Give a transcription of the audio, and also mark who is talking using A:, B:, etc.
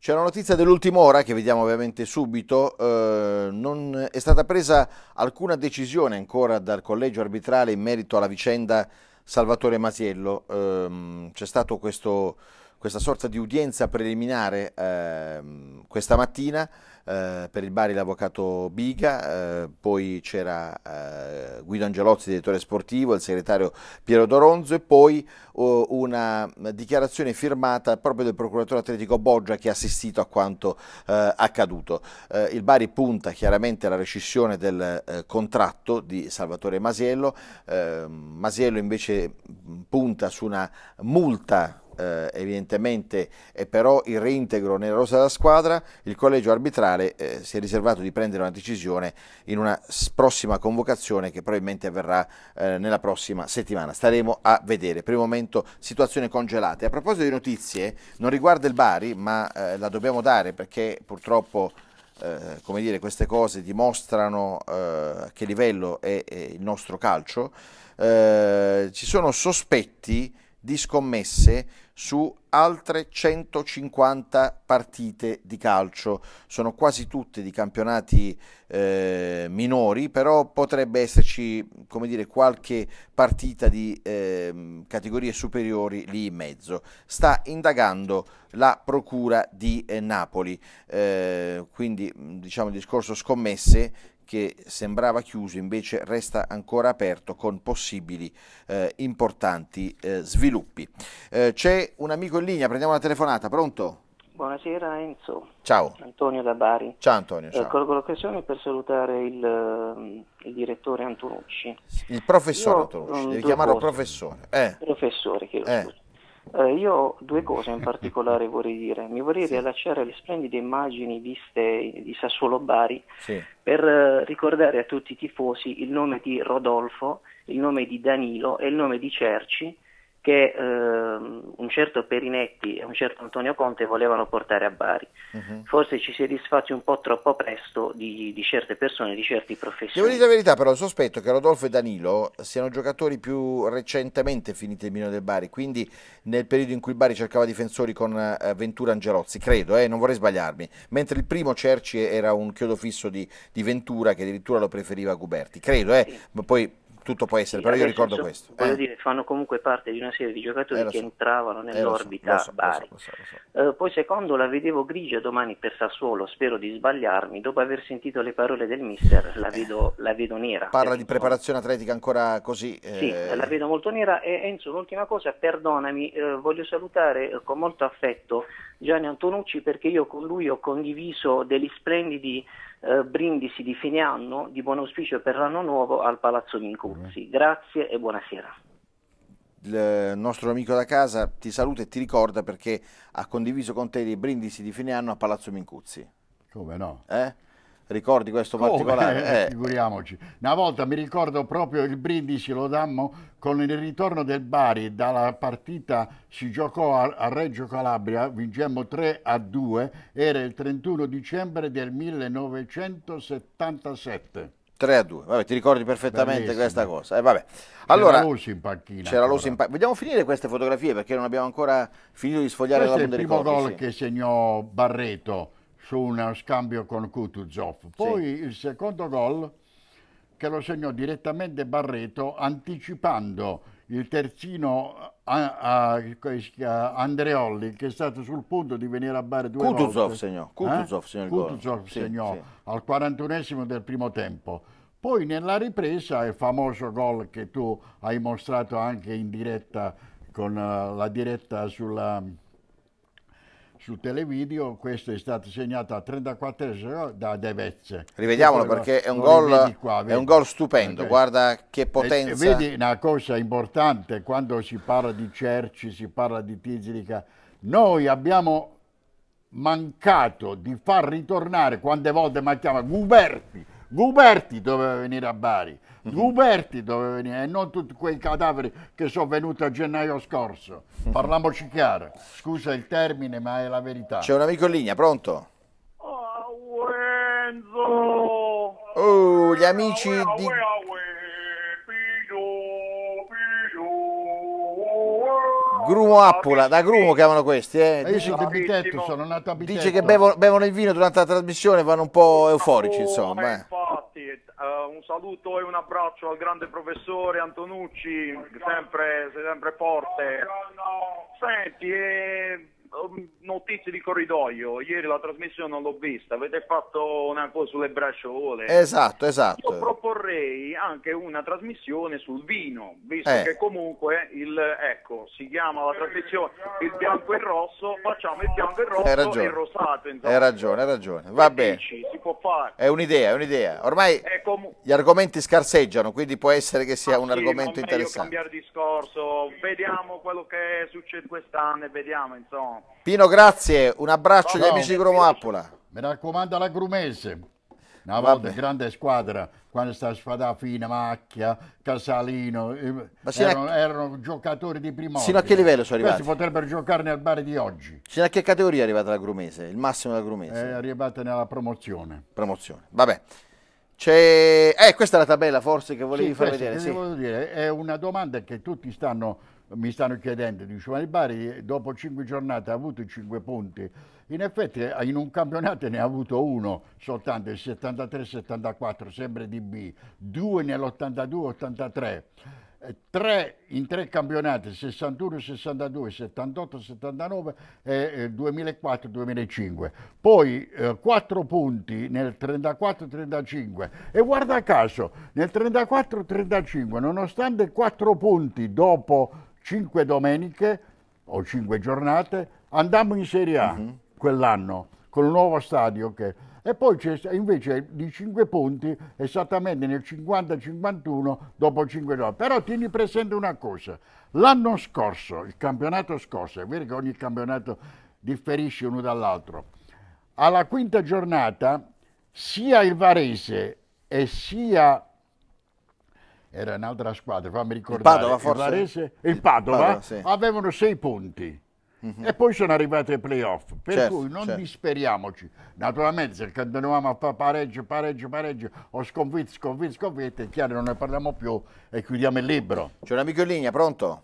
A: C'è una notizia dell'ultima ora che vediamo ovviamente subito, eh, non è stata presa alcuna decisione ancora dal collegio arbitrale in merito alla vicenda Salvatore Masiello, eh, c'è stato questo questa sorta di udienza preliminare ehm, questa mattina eh, per il Bari l'avvocato Biga, eh, poi c'era eh, Guido Angelozzi, direttore sportivo, il segretario Piero Doronzo e poi oh, una dichiarazione firmata proprio del procuratore atletico Boggia che ha assistito a quanto eh, accaduto. Eh, il Bari punta chiaramente alla rescissione del eh, contratto di Salvatore Masiello, ehm, Masiello invece mm, punta su una multa eh, evidentemente è eh, però il reintegro nella rosa della squadra, il collegio arbitrale eh, si è riservato di prendere una decisione in una prossima convocazione che probabilmente avverrà eh, nella prossima settimana. Staremo a vedere. Per il momento situazione congelata. A proposito di notizie, non riguarda il Bari, ma eh, la dobbiamo dare perché purtroppo... Eh, come dire, queste cose dimostrano eh, a che livello è, è il nostro calcio, eh, ci sono sospetti di scommesse su altre 150 partite di calcio. Sono quasi tutte di campionati eh, minori, però potrebbe esserci come dire, qualche partita di eh, categorie superiori lì in mezzo. Sta indagando la Procura di eh, Napoli, eh, quindi diciamo il discorso scommesse che sembrava chiuso invece resta ancora aperto con possibili eh, importanti eh, sviluppi. Eh, c'è un amico in linea, prendiamo la telefonata, pronto?
B: Buonasera
A: Enzo. Ciao.
B: Antonio da Bari.
A: Ciao Antonio. Ciao. Eh, colgo
B: l'occasione per salutare il, ehm, il, direttore Antonucci.
A: Il professore Io, Antonucci, mm, devi chiamarlo cose.
B: professore. Eh. Professore, chiedo eh. scusa. Eh, io due cose in particolare vorrei dire. Mi vorrei sì. riallacciare alle splendide immagini viste di Sassuolo Bari sì. per eh, ricordare a tutti i tifosi il nome di Rodolfo, il nome di Danilo e il nome di Cerci che eh, un certo Perinetti e un certo Antonio Conte volevano portare a Bari. Uh-huh. Forse ci si è disfatti un po' troppo presto di, di certe persone, di certi professionisti. Devo dire la
A: verità però, sospetto che Rodolfo e Danilo siano giocatori più recentemente finiti il Milano del Bari, quindi nel periodo in cui il Bari cercava difensori con eh, Ventura Angelozzi, credo, eh, non vorrei sbagliarmi, mentre il primo Cerci era un chiodo fisso di, di Ventura che addirittura lo preferiva a Guberti, credo, eh, sì. ma poi tutto può essere, sì, però io ricordo senso, questo.
B: Voglio eh. dire, fanno comunque parte di una serie di giocatori eh, che entravano nell'orbita eh, so, Bari. So, poi secondo la vedevo grigia domani per Sassuolo, spero di sbagliarmi, dopo aver sentito le parole del mister la eh. vedo, la vedo nera. Parla di preparazione
A: atletica ancora così. Eh. Sì, la
B: vedo molto nera e Enzo, un'ultima cosa, perdonami, eh, voglio salutare con molto affetto Gianni Antonucci perché io con lui ho condiviso degli splendidi eh, brindisi di fine anno di buon auspicio per l'anno nuovo al Palazzo Mincucci. Sì, grazie e buonasera
A: il eh, nostro amico da casa ti saluta e ti ricorda perché ha condiviso con te dei brindisi di fine anno a Palazzo Mincuzzi. Come no? Eh? Ricordi questo Come? particolare? Eh, eh, figuriamoci.
C: Una volta mi ricordo proprio il brindisi lo dammo con il ritorno del Bari dalla partita si giocò a, a Reggio Calabria, vincemmo 3 a 2, era il 31 dicembre del 1977.
A: 3 a 2, vabbè, ti ricordi perfettamente Bellissimo. questa cosa. Eh, vabbè. Allora, c'era l'uso in panchina. C'era l'uso in panchina. Vogliamo finire queste fotografie perché non abbiamo ancora finito di sfogliare Questo la bomba dei il primo gol sì. che
C: segnò Barreto su uno scambio con Kutuzov. Poi
A: sì. il secondo
C: gol che lo segnò direttamente Barreto anticipando il terzino a, a, a Andreolli che è stato sul punto di venire a Bari due Kutuzov volte. Segnò. Eh? Kutuzov eh? segnò. Kutuzov sì, segnò sì. al 41 esimo del primo tempo. Poi nella ripresa il famoso gol che tu hai mostrato anche in diretta con uh, la diretta sulla su televideo, questo è stato segnato al 34 da De Rivediamolo perché è un, gol, qua, è un gol, stupendo, okay. guarda che potenza. E, vedi una cosa importante, quando si parla di Cerci, si parla di Tizilica, noi abbiamo mancato di far ritornare, quante volte manchiamo, Guberti, Guberti doveva venire a Bari, mm-hmm. Guberti doveva venire e non tutti quei cadaveri che sono venuti a gennaio scorso. Mm-hmm. Parliamoci chiaro, scusa il termine ma è la verità.
A: C'è un amico in linea, pronto?
B: Oh, Enzo! Oh, gli amici di...
A: Grumo appula da Grumo chiamano questi, eh. Io sono di Bitetto,
C: sono nato a Bitetto. Dice che bevono,
A: bevono il vino durante la trasmissione e vanno un po' euforici, insomma. Eh un saluto e un abbraccio al grande professore Antonucci, sempre, sempre forte. Senti, eh, notizie di corridoio, ieri la trasmissione non l'ho vista, avete fatto una cosa sulle bracciole. Esatto, esatto proporrei anche una trasmissione sul vino, visto eh. che comunque il, ecco, si chiama la trasmissione il bianco e il rosso, facciamo il bianco e il rosso e il rosato. Insomma. Hai ragione, hai ragione, va bene. si può fare. È un'idea, è un'idea. Ormai com... gli argomenti scarseggiano, quindi può essere che sia ah, un sì, argomento interessante. cambiare discorso, vediamo quello che succede quest'anno e vediamo, insomma. Pino, grazie,
C: un abbraccio agli amici di Gromappola. Mi raccomando alla grumese. Una volta grande squadra, quando sta sfadata Fine, Macchia, Casalino, eh, erano, a... erano, giocatori di primo Sino a che livello sono arrivati? Questi potrebbero giocare nel bar di oggi.
A: Sino a che categoria è arrivata la Grumese? Il massimo della Grumese? È arrivata nella promozione. Promozione. Vabbè. Eh, questa è la tabella forse che volevi sì, far vedere. Sì.
C: Dire, è una domanda che tutti stanno mi stanno chiedendo, dice, ma il Bari dopo cinque giornate ha avuto cinque punti. In effetti eh, in un campionato ne ha avuto uno soltanto, il 73-74, sempre di B, due nell'82-83, eh, tre in tre campionati, 61-62, 78-79 e 2004-2005. Eh, Poi eh, quattro punti nel 34-35 e guarda caso nel 34-35, nonostante quattro punti dopo cinque domeniche o cinque giornate, andammo in Serie A uh-huh. quell'anno con un nuovo stadio che... E poi invece di 5 punti esattamente nel 50-51 dopo 5 giorni. Però tieni presente una cosa, l'anno scorso, il campionato scorso, è vero che ogni campionato differisce uno dall'altro, alla quinta giornata sia il Varese e sia era un'altra squadra, fammi ricordare. Il Padova, forse? Il, Varese, il Padova, Padova sì. avevano sei punti. Mm-hmm. E poi sono arrivati ai playoff, per certo, cui non certo. disperiamoci. Naturalmente se continuiamo a fare pareggio, pareggio, pareggio o sconfitti, sconfitti, sconfitti, è chiaro non ne parliamo più e chiudiamo il libro. C'è un amico in linea, pronto?